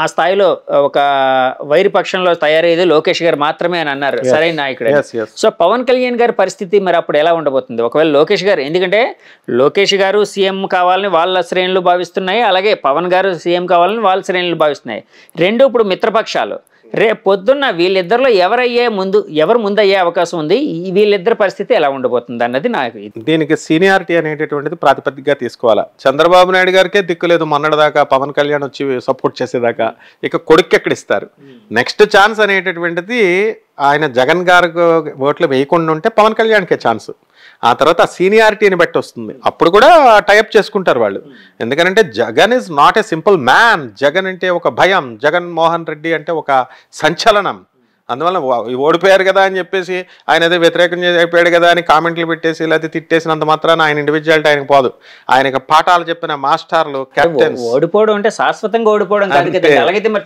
ఆ స్థాయిలో ఒక వైరి పక్షంలో తయారయ్యేది లోకేష్ గారు మాత్రమే అని అన్నారు సరైన నాయకుడు సో పవన్ కళ్యాణ్ గారి పరిస్థితి మరి అప్పుడు ఎలా ఉండబోతుంది ఒకవేళ లోకేష్ గారు ఎందుకంటే లోకేష్ గారు సీఎం కావాలని వాళ్ళ శ్రేణులు భావిస్తున్నాయి అలాగే పవన్ గారు సీఎం కావాలని వాళ్ళ శ్రేణులు భావిస్తున్నాయి రెండు ఇప్పుడు మిత్రపక్షాలు రేపు పొద్దున్న వీళ్ళిద్దరిలో ఎవరయ్యే ముందు ఎవరు ముందయ్యే అవకాశం ఉంది వీళ్ళిద్దరి పరిస్థితి ఎలా ఉండబోతుంది అన్నది నాకు దీనికి సీనియారిటీ అనేటటువంటిది ప్రాతిపదికగా తీసుకోవాలా చంద్రబాబు నాయుడు గారికే లేదు మొన్నటిదాకా పవన్ కళ్యాణ్ వచ్చి సపోర్ట్ చేసేదాకా ఇక కొడుక్కి ఎక్కడ ఇస్తారు నెక్స్ట్ ఛాన్స్ అనేటటువంటిది ఆయన జగన్ గారికి ఓట్లు వేయకుండా ఉంటే పవన్ కళ్యాణ్కే ఛాన్స్ ఆ తర్వాత సీనియారిటీని బట్టి వస్తుంది అప్పుడు కూడా టైప్ చేసుకుంటారు వాళ్ళు ఎందుకంటే Jagan is not a simple man Jagan అంటే ఒక భయం జగన్ మోహన్ రెడ్డి అంటే ఒక సంచలనం అందువల్ల ఓడిపోయారు కదా అని చెప్పేసి ఆయన అదే వ్యతిరేకం అయిపోయాడు కదా అని కామెంట్లు పెట్టేసి లేకపోతే తిట్టేసినంత మాత్రాన ఆయన ఇండివిజువాలిటీ ఆయనకు పోదు ఆయన పాఠాలు చెప్పిన మాస్టర్లు కెప్టెన్ ఓడిపోవడం అంటే శాశ్వతంగా ఓడిపోవడం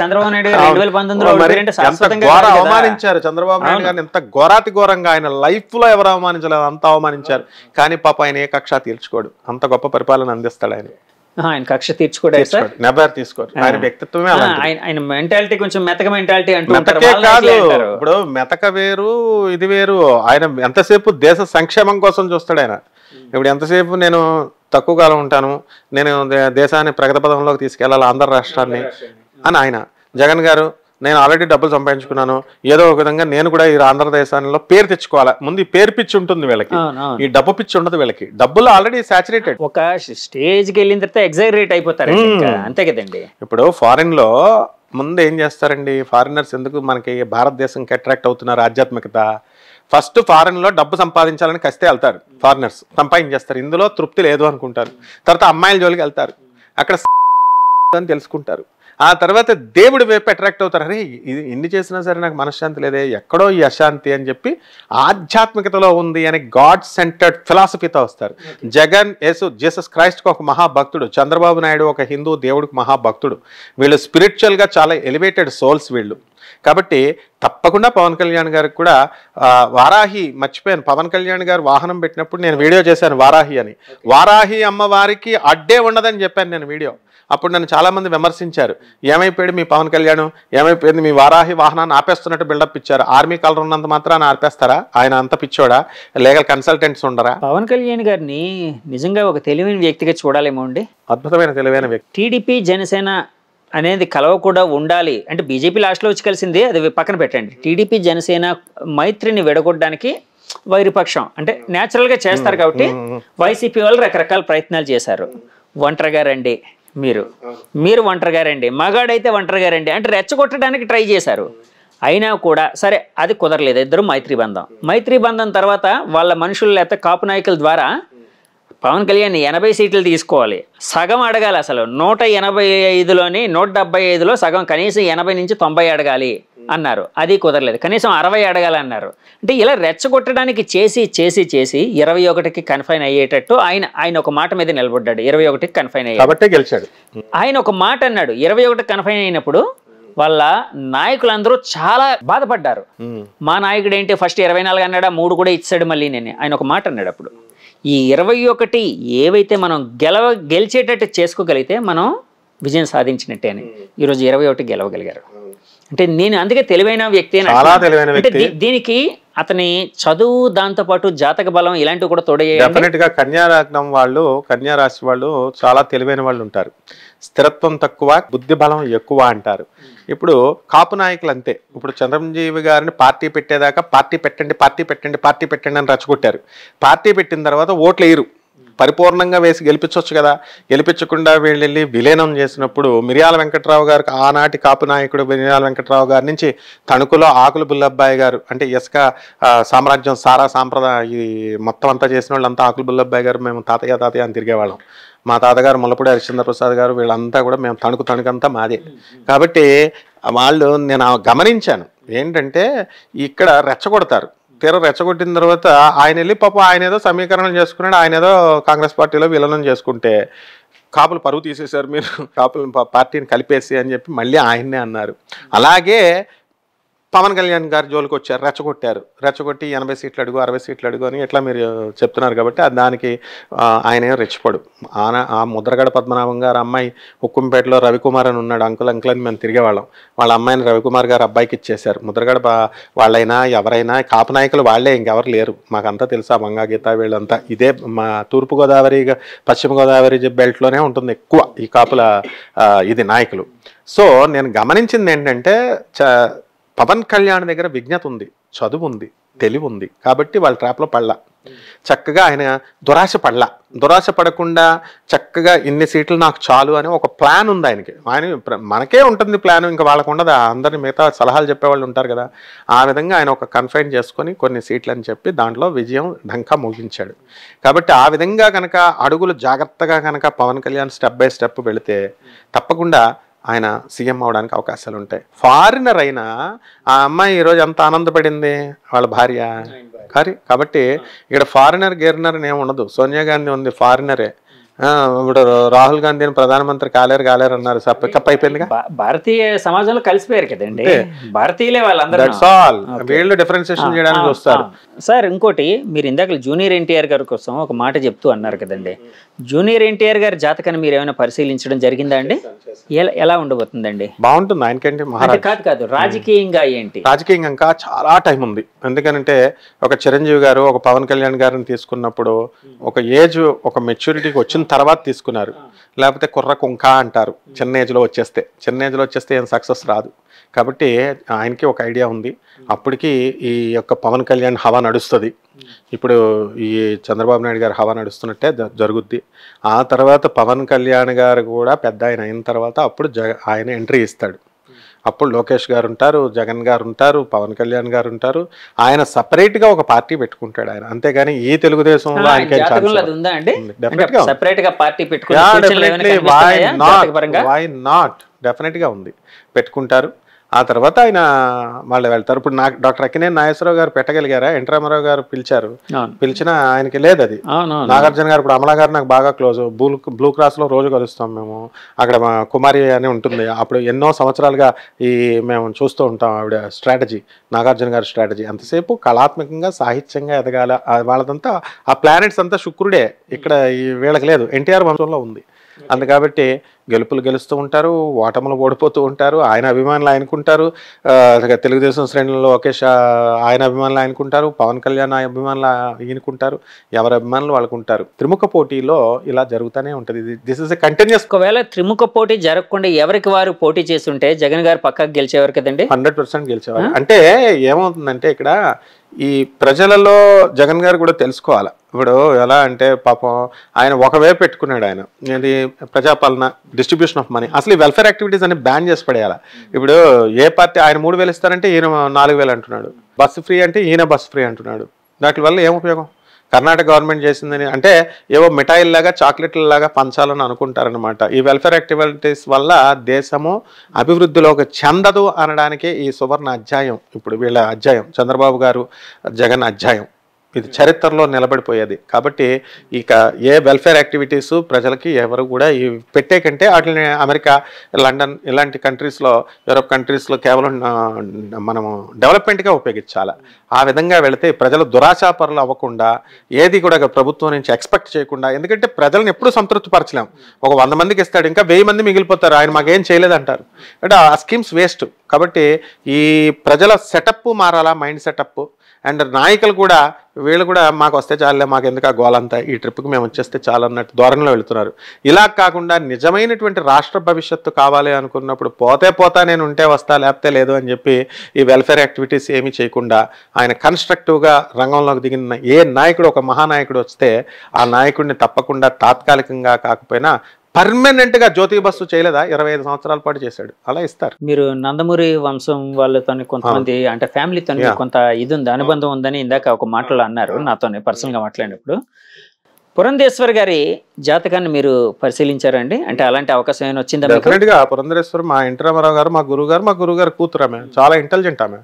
చంద్రబాబు నాయుడు ఘోర అవమానించారు చంద్రబాబు నాయుడు గారిని ఎంత ఘోరాతి ఘోరంగా ఆయన లైఫ్ లో ఎవరు అవమానించలేదు అంత అవమానించారు కానీ పాప ఆయన ఏ కక్ష తీర్చుకోడు అంత గొప్ప పరిపాలన అందిస్తాడు ఆయన ఆయన కక్ష తీర్చుకోడే సార్ నెబర్ తీసుకోరు ఆయన వ్యక్తిత్వమే ఆయన మెంటాలిటీ కొంచెం మెతక మెంటాలిటీ అంటారు ఇప్పుడు మెతక వేరు ఇది వేరు ఆయన ఎంతసేపు దేశ సంక్షేమం కోసం చూస్తాడు ఆయన ఇప్పుడు ఎంతసేపు నేను తక్కువ కాలం ఉంటాను నేను దేశాన్ని ప్రగతి పదంలోకి తీసుకెళ్ళాలి ఆంధ్ర రాష్ట్రాన్ని అని ఆయన జగన్ గారు నేను ఆల్రెడీ డబ్బులు సంపాదించుకున్నాను ఏదో ఒక విధంగా నేను కూడా ఈ ఆంధ్రదేశంలో పేరు తెచ్చుకోవాలి ముందు పేరు పిచ్చి ఉంటుంది వీళ్ళకి ఈ డబ్బు పిచ్చి ఉండదు వీళ్ళకి డబ్బులు ఆల్రెడీ సాచురేటెడ్ ఒక కి వెళ్ళిన తర్వాత ఎగ్జైరేట్ అయిపోతారు అంతే కదండి ఇప్పుడు ఫారిన్ లో ముందు ఏం చేస్తారండి ఫారినర్స్ ఎందుకు మనకి భారతదేశంకి అట్రాక్ట్ అవుతున్నారు ఆధ్యాత్మికత ఫస్ట్ ఫారెన్లో డబ్బు సంపాదించాలని కస్తే వెళ్తారు ఫారినర్స్ సంపాదించేస్తారు ఇందులో తృప్తి లేదు అనుకుంటారు తర్వాత అమ్మాయిల జోలికి వెళ్తారు అక్కడ అని తెలుసుకుంటారు ఆ తర్వాత దేవుడి వైపు అట్రాక్ట్ అవుతారు అరే ఇది ఎన్ని చేసినా సరే నాకు మనశ్శాంతి లేదే ఎక్కడో ఈ అశాంతి అని చెప్పి ఆధ్యాత్మికతలో ఉంది అని గాడ్ సెంటర్డ్ ఫిలాసఫీతో వస్తారు జగన్ యేసు జీసస్ క్రైస్ట్కి ఒక మహాభక్తుడు చంద్రబాబు నాయుడు ఒక హిందూ దేవుడికి మహాభక్తుడు వీళ్ళు స్పిరిచువల్గా చాలా ఎలివేటెడ్ సోల్స్ వీళ్ళు కాబట్టి తప్పకుండా పవన్ కళ్యాణ్ గారికి కూడా వారాహి మర్చిపోయాను పవన్ కళ్యాణ్ గారు వాహనం పెట్టినప్పుడు నేను వీడియో చేశాను వారాహి అని వారాహి అమ్మవారికి అడ్డే ఉండదని చెప్పాను నేను వీడియో అప్పుడు నన్ను చాలామంది విమర్శించారు ఏమైపోయాడు మీ పవన్ కళ్యాణ్ ఏమైపోయింది మీ వారాహి వాహనాన్ని ఆపేస్తున్నట్టు బిల్డప్ ఇచ్చారు ఆర్మీ కలర్ ఉన్నంత మాత్రాన్ని ఆపేస్తారా ఆయన అంత పిచ్చోడా లీగల్ కన్సల్టెంట్స్ ఉండరా పవన్ కళ్యాణ్ గారిని నిజంగా ఒక తెలివైన వ్యక్తిగా చూడాలేమో అండి అద్భుతమైన తెలివైన వ్యక్తి టీడీపీ జనసేన అనేది కలవ కూడా ఉండాలి అంటే బీజేపీ లాస్ట్లో వచ్చి కలిసింది అది పక్కన పెట్టండి టీడీపీ జనసేన మైత్రిని విడగొట్టడానికి వైరుపక్షం అంటే న్యాచురల్గా చేస్తారు కాబట్టి వైసీపీ వాళ్ళు రకరకాల ప్రయత్నాలు చేశారు ఒంటరిగా రండి మీరు మీరు ఒంటరిగా రండి మగాడైతే ఒంటరిగా రండి అంటే రెచ్చగొట్టడానికి ట్రై చేశారు అయినా కూడా సరే అది కుదరలేదు ఇద్దరు మైత్రి బంధం మైత్రి బంధం తర్వాత వాళ్ళ మనుషులు లేకపోతే కాపు నాయకుల ద్వారా పవన్ కళ్యాణ్ ఎనభై సీట్లు తీసుకోవాలి సగం అడగాలి అసలు నూట ఎనభై ఐదులోని నూట డెబ్బై ఐదులో సగం కనీసం ఎనభై నుంచి తొంభై అడగాలి అన్నారు అది కుదరలేదు కనీసం అరవై అడగాలి అన్నారు అంటే ఇలా రెచ్చగొట్టడానికి చేసి చేసి చేసి ఇరవై ఒకటికి కన్ఫైన్ అయ్యేటట్టు ఆయన ఆయన ఒక మాట మీద నిలబడ్డాడు ఇరవై ఒకటికి కన్ఫైన్ అయ్యాడు గెలిచాడు ఆయన ఒక మాట అన్నాడు ఇరవై ఒకటి కన్ఫైన్ అయినప్పుడు వాళ్ళ నాయకులందరూ చాలా బాధపడ్డారు మా నాయకుడు ఏంటి ఫస్ట్ ఇరవై నాలుగు అన్నాడా మూడు కూడా ఇచ్చాడు మళ్ళీ నేను ఆయన ఒక మాట అన్నాడు అప్పుడు ఈ ఇరవై ఒకటి ఏవైతే మనం గెలవ గెలిచేటట్టు చేసుకోగలిగితే మనం విజయం సాధించినట్టే అని ఈరోజు ఇరవై ఒకటి గెలవగలిగారు అంటే నేను అందుకే తెలివైన వ్యక్తి అంటే దీనికి అతని చదువు దాంతో పాటు జాతక బలం ఇలాంటివి కూడా తోడయ్యాయి డెఫినెట్ గా వాళ్ళు కన్యారాశి వాళ్ళు చాలా తెలివైన వాళ్ళు ఉంటారు స్థిరత్వం తక్కువ బుద్ధి బలం ఎక్కువ అంటారు ఇప్పుడు కాపు నాయకులు అంతే ఇప్పుడు చంద్రంజీవి గారిని పార్టీ పెట్టేదాకా పార్టీ పెట్టండి పార్టీ పెట్టండి పార్టీ పెట్టండి అని రచ్చగొట్టారు పార్టీ పెట్టిన తర్వాత ఓట్లు వేయరు పరిపూర్ణంగా వేసి గెలిపించవచ్చు కదా గెలిపించకుండా వీళ్ళెళ్ళి విలీనం చేసినప్పుడు మిరియాల వెంకట్రావు గారికి ఆనాటి కాపు నాయకుడు మిరియాల వెంకట్రావు గారి నుంచి తణుకులో ఆకులు బుల్లబ్బాయి గారు అంటే ఇసుక సామ్రాజ్యం సారా సాంప్రదాయ ఈ మొత్తం అంతా చేసిన వాళ్ళంతా ఆకులు బుల్లబ్బాయి గారు మేము తాతయ్య తాతయ్య అని తిరిగేవాళ్ళం మా తాతగారు ముల్లపూడి హరిశ్చంద్ర ప్రసాద్ గారు వీళ్ళంతా కూడా మేము తణుకు తణుకంతా మాదే కాబట్టి వాళ్ళు నేను గమనించాను ఏంటంటే ఇక్కడ రెచ్చగొడతారు తీర రెచ్చగొట్టిన తర్వాత ఆయన వెళ్ళి పాప ఆయన ఏదో సమీకరణం చేసుకున్నాడు ఆయన ఏదో కాంగ్రెస్ పార్టీలో విలీనం చేసుకుంటే కాపులు పరువు తీసేశారు మీరు కాపులు పార్టీని కలిపేసి అని చెప్పి మళ్ళీ ఆయన్నే అన్నారు అలాగే పవన్ కళ్యాణ్ గారి జోలికి వచ్చారు రెచ్చగొట్టారు రెచ్చగొట్టి ఎనభై సీట్లు అడుగు అరవై సీట్లు అడుగు అని ఇట్లా మీరు చెప్తున్నారు కాబట్టి దానికి ఆయన రెచ్చిపోడు ఆన ఆ ముద్రగడ పద్మనాభం గారు అమ్మాయి ఉక్కుంపేటలో రవికుమార్ అని ఉన్నాడు అంకుల్ అంకుల్ అని మేము తిరిగేవాళ్ళం వాళ్ళ అమ్మాయిని రవికుమార్ గారు అబ్బాయికి ఇచ్చేశారు ముద్రగడ వాళ్ళైనా ఎవరైనా కాపు నాయకులు వాళ్ళే ఇంకెవరు లేరు మాకంతా తెలుసా మంగా గీత వీళ్ళంతా ఇదే మా తూర్పుగోదావరి పశ్చిమ గోదావరి బెల్ట్లోనే ఉంటుంది ఎక్కువ ఈ కాపుల ఇది నాయకులు సో నేను గమనించింది ఏంటంటే పవన్ కళ్యాణ్ దగ్గర విజ్ఞత ఉంది చదువు ఉంది తెలివి ఉంది కాబట్టి వాళ్ళ ట్రాప్లో పడలా చక్కగా ఆయన దురాశ పడలా దురాశ పడకుండా చక్కగా ఇన్ని సీట్లు నాకు చాలు అని ఒక ప్లాన్ ఉంది ఆయనకి ఆయన మనకే ఉంటుంది ప్లాన్ ఇంకా వాళ్ళకు ఉండదు అందరినీ మిగతా సలహాలు చెప్పేవాళ్ళు ఉంటారు కదా ఆ విధంగా ఆయన ఒక కన్ఫైన్ చేసుకొని కొన్ని సీట్లు అని చెప్పి దాంట్లో విజయం ఢంకా ముగించాడు కాబట్టి ఆ విధంగా కనుక అడుగులు జాగ్రత్తగా కనుక Pawan Kalyan step by step వెళితే తప్పకుండా ఆయన సీఎం అవడానికి అవకాశాలు ఉంటాయి ఫారినర్ అయినా ఆ అమ్మాయి ఈరోజు ఎంత ఆనందపడింది వాళ్ళ భార్య కానీ కాబట్టి ఇక్కడ ఫారినర్ గేరినర్ అని ఏమి ఉండదు సోనియా గాంధీ ఉంది ఫారినరే ఇప్పుడు రాహుల్ గాంధీని ప్రధానమంత్రి కాలేరు కాలేరు అన్నారు పికప్ అయిపోయింది భారతీయ సమాజంలో కలిసిపోయారు కదండి భారతీయులే వాళ్ళందరూ వీళ్ళు డిఫరెన్సియేషన్ చేయడానికి వస్తారు సార్ ఇంకోటి మీరు ఇందాక జూనియర్ ఎన్టీఆర్ గారి కోసం ఒక మాట చెప్తూ అన్నారు కదండి జూనియర్ ఎన్టీఆర్ గారి జాతకాన్ని మీరు ఏమైనా పరిశీలించడం జరిగిందా అండి ఎలా ఉండబోతుందండి బాగుంటుంది ఆయనకండి మహారాజ్ కాదు కాదు రాజకీయంగా ఏంటి రాజకీయంగా ఇంకా చాలా టైం ఉంది ఎందుకనంటే ఒక చిరంజీవి గారు ఒక పవన్ కళ్యాణ్ గారిని తీసుకున్నప్పుడు ఒక ఏజ్ ఒక మెచ్యూరిటీకి వచ్చిన తర్వాత తీసుకున్నారు లేకపోతే కుర్ర కుంక అంటారు చిన్న ఏజ్లో వచ్చేస్తే చిన్న ఏజ్లో వచ్చేస్తే ఏం సక్సెస్ రాదు కాబట్టి ఆయనకి ఒక ఐడియా ఉంది అప్పటికి ఈ యొక్క పవన్ కళ్యాణ్ హవా నడుస్తుంది ఇప్పుడు ఈ చంద్రబాబు నాయుడు గారు హవా నడుస్తున్నట్టే జరుగుద్ది ఆ తర్వాత పవన్ కళ్యాణ్ గారు కూడా పెద్ద ఆయన అయిన తర్వాత అప్పుడు జగ ఆయన ఎంట్రీ ఇస్తాడు అప్పుడు లోకేష్ గారు ఉంటారు జగన్ గారు ఉంటారు పవన్ కళ్యాణ్ గారు ఉంటారు ఆయన సపరేట్గా ఒక పార్టీ పెట్టుకుంటాడు ఆయన అంతేగాని ఈ తెలుగుదేశంలో ఆయనకి నాట్ డెఫినెట్గా ఉంది పెట్టుకుంటారు ఆ తర్వాత ఆయన మళ్ళీ వెళ్తారు ఇప్పుడు నాకు డాక్టర్ అక్కినే నాగేశ్వరరావు గారు పెట్టగలిగారా ఎన్ రామారావు గారు పిలిచారు పిలిచినా ఆయనకి లేదు అది నాగార్జున గారు ఇప్పుడు అమలా గారు నాకు బాగా క్లోజ్ బ్లూ బ్లూ క్రాస్లో రోజు కలుస్తాం మేము అక్కడ మా కుమారి అని ఉంటుంది అప్పుడు ఎన్నో సంవత్సరాలుగా ఈ మేము చూస్తూ ఉంటాం ఆవిడ స్ట్రాటజీ నాగార్జున గారి స్ట్రాటజీ అంతసేపు కళాత్మకంగా సాహిత్యంగా ఎదగాల వాళ్ళదంతా ఆ ప్లానెట్స్ అంతా శుక్రుడే ఇక్కడ ఈ వీళ్ళకి లేదు ఎన్టీఆర్ వంశంలో ఉంది అందు కాబట్టి గెలుపులు గెలుస్తూ ఉంటారు ఓటములు ఓడిపోతూ ఉంటారు ఆయన అభిమానులు ఆయనకుంటారు తెలుగుదేశం శ్రేణులు లోకేష్ ఆయన అభిమానులు ఆయనకుంటారు పవన్ కళ్యాణ్ అభిమానులు ఈయనకుంటారు ఎవరి అభిమానులు వాళ్ళకు ఉంటారు త్రిముఖ పోటీలో ఇలా జరుగుతూనే ఉంటుంది దిస్ ఇస్ కంటిన్యూస్ ఒకవేళ త్రిముఖ పోటీ జరగకుండా ఎవరికి వారు పోటీ చేస్తుంటే జగన్ గారు పక్కకు గెలిచేవారు కదండి హండ్రెడ్ పర్సెంట్ గెలిచేవారు అంటే ఏమవుతుందంటే ఇక్కడ ఈ ప్రజలలో జగన్ గారు కూడా తెలుసుకోవాలి ఇప్పుడు ఎలా అంటే పాపం ఆయన ఒకవే పెట్టుకున్నాడు ఆయన ఇది ప్రజాపాలన డిస్ట్రిబ్యూషన్ ఆఫ్ మనీ అసలు ఈ వెల్ఫేర్ యాక్టివిటీస్ అన్ని బ్యాన్ చేసి పడేయాలి ఇప్పుడు ఏ పార్టీ ఆయన మూడు వేలు ఇస్తారంటే ఈయన నాలుగు వేలు అంటున్నాడు బస్సు ఫ్రీ అంటే ఈయన బస్సు ఫ్రీ అంటున్నాడు దాటి వల్ల ఏం ఉపయోగం కర్ణాటక గవర్నమెంట్ చేసిందని అంటే ఏవో చాక్లెట్ల లాగా పంచాలని అనుకుంటారనమాట ఈ వెల్ఫేర్ యాక్టివిటీస్ వల్ల దేశము అభివృద్ధిలోకి చెందదు అనడానికి ఈ సువర్ణ అధ్యాయం ఇప్పుడు వీళ్ళ అధ్యాయం చంద్రబాబు గారు జగన్ అధ్యాయం ఇది చరిత్రలో నిలబడిపోయేది కాబట్టి ఇక ఏ వెల్ఫేర్ యాక్టివిటీస్ ప్రజలకి ఎవరు కూడా ఇవి పెట్టే కంటే వాటిని అమెరికా లండన్ ఇలాంటి కంట్రీస్లో యూరోప్ కంట్రీస్లో కేవలం మనము డెవలప్మెంట్గా ఉపయోగించాలి ఆ విధంగా వెళితే ప్రజలు దురాశాపరులు అవ్వకుండా ఏది కూడా ప్రభుత్వం నుంచి ఎక్స్పెక్ట్ చేయకుండా ఎందుకంటే ప్రజలను ఎప్పుడూ సంతృప్తిపరచలేం ఒక వంద మందికి ఇస్తాడు ఇంకా వెయ్యి మంది మిగిలిపోతారు ఆయన మాకేం చేయలేదంటారు అంటే ఆ స్కీమ్స్ వేస్ట్ కాబట్టి ఈ ప్రజల సెటప్ మారాలా మైండ్ సెటప్ అండ్ నాయకులు కూడా వీళ్ళు కూడా మాకు వస్తే చాలే మాకు ఎందుకు ఆ గోలంతా ఈ ట్రిప్కి మేము వచ్చేస్తే చాలు అన్నట్టు ధోరణిలో వెళుతున్నారు ఇలా కాకుండా నిజమైనటువంటి రాష్ట్ర భవిష్యత్తు కావాలి అనుకున్నప్పుడు పోతే పోతా నేను ఉంటే వస్తా లేకపోతే లేదు అని చెప్పి ఈ వెల్ఫేర్ యాక్టివిటీస్ ఏమీ చేయకుండా ఆయన కన్స్ట్రక్టివ్గా రంగంలోకి దిగిన ఏ నాయకుడు ఒక మహానాయకుడు వస్తే ఆ నాయకుడిని తప్పకుండా తాత్కాలికంగా కాకపోయినా పర్మనెంట్ గా జ్యోతి బస్సు చేయలేదా ఇరవై ఐదు సంవత్సరాల పాటు చేశాడు అలా ఇస్తారు మీరు నందమూరి వంశం వాళ్ళతో కొంతమంది అంటే ఫ్యామిలీతో కొంత ఇది ఉంది అనుబంధం ఉందని ఇందాక ఒక మాటలు అన్నారు నాతోనే పర్సనల్ గా మాట్లాడినప్పుడు పురంధేశ్వర్ గారి జాతకాన్ని మీరు పరిశీలించారండి అంటే అలాంటి అవకాశం ఏమైనా వచ్చిందా పురంధేశ్వర్ మా ఎన్టీ రామారావు గారు మా గురువు గారు మా గురువు గారు కూతురు ఆమె చాలా ఇంటెలిజెంట్ ఆమె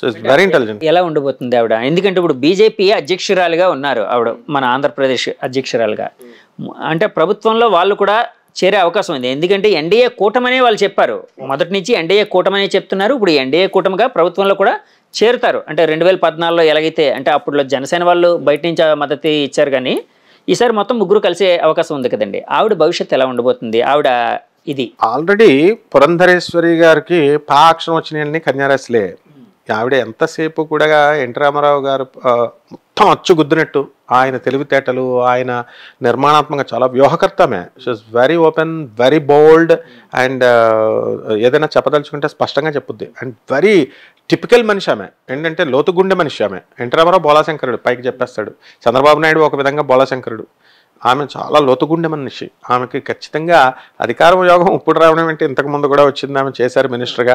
సో ఇట్స్ వెరీ ఇంటెలిజెంట్ ఎలా ఉండబోతుంది ఆవిడ ఎందుకంటే ఇప్పుడు బీజేపీ అధ్యక్షురాలుగా ఉన్నారు ఆవిడ మన ఆంధ్రప్రదేశ్ అధ్యక్షురాలుగా అంటే ప్రభుత్వంలో వాళ్ళు కూడా చేరే అవకాశం ఉంది ఎందుకంటే ఎన్డీఏ కూటమనే వాళ్ళు చెప్పారు మొదటి నుంచి ఎన్డీఏ కూటమనే చెప్తున్నారు ఇప్పుడు ఎన్డీఏ కూటమిగా ప్రభుత్వంలో కూడా చేరుతారు అంటే రెండు వేల పద్నాలుగులో ఎలాగైతే అంటే అప్పుడులో జనసేన వాళ్ళు బయట నుంచి మద్దతు ఇచ్చారు కానీ ఈసారి మొత్తం ముగ్గురు కలిసే అవకాశం ఉంది కదండి ఆవిడ భవిష్యత్తు ఎలా ఉండబోతుంది ఆవిడ ఇది ఆల్రెడీ పురంధరేశ్వరి గారికి పాక్షం వచ్చినాయని కన్యారాశిలే ఆవిడ ఎంతసేపు కూడా ఎన్టీ రామారావు గారు మొత్తం అచ్చుగుద్దినట్టు ఆయన తెలివితేటలు ఆయన నిర్మాణాత్మక చాలా వ్యూహకర్తమే she is very open very bold and ఏదైనా చెప్పదలుచుకుంటే స్పష్టంగా చెప్పుద్ది అండ్ వెరీ టిపికల్ మనిషి ఆమె ఏంటంటే లోతుగుండె మనిషి ఆమె ఎన్టీ రామారావు బోలాశంకరుడు పైకి చెప్పేస్తాడు చంద్రబాబు నాయుడు ఒక విధంగా బోలాశంకరుడు ఆమె చాలా లోతుగుండె మనిషి ఆమెకి ఖచ్చితంగా అధికారం యోగం ఇప్పుడు రావడం అంటే ఇంతకుముందు కూడా వచ్చింది ఆమె చేశారు మినిస్టర్గా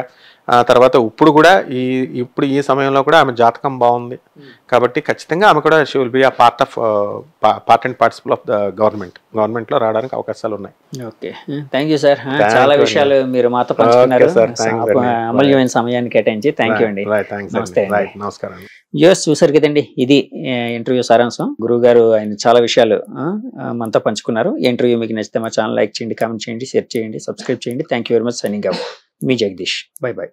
తర్వాత ఇప్పుడు కూడా ఈ ఇప్పుడు ఈ సమయంలో కూడా ఆమె జాతకం బాగుంది కాబట్టి ఖచ్చితంగా ఆమె కూడా she will be a part of part and participle of the government government లో రావడానికి అవకాశాలు ఉన్నాయి ఓకే థ్యాంక్ యూ సార్ చాలా విషయాలు మీరు మాతో పంచుకున్నారు అమూల్యమైన సమయాన్ని కేటాయించి థ్యాంక్ యూ అండి నమస్తే నమస్కారం యూఎస్ చూసారు కదండి ఇది ఇంటర్వ్యూ సారాంశం గురువు గారు ఆయన చాలా విషయాలు మనతో పంచుకున్నారు ఇంటర్వ్యూ మీకు నచ్చితే మా ఛానల్ లైక్ చేయండి కామెంట్ చేయండి షేర్ చేయండి సబ్స్క్రైబ్ చేయండి thank you very much signing మీ జగదీష్ బై బాయ్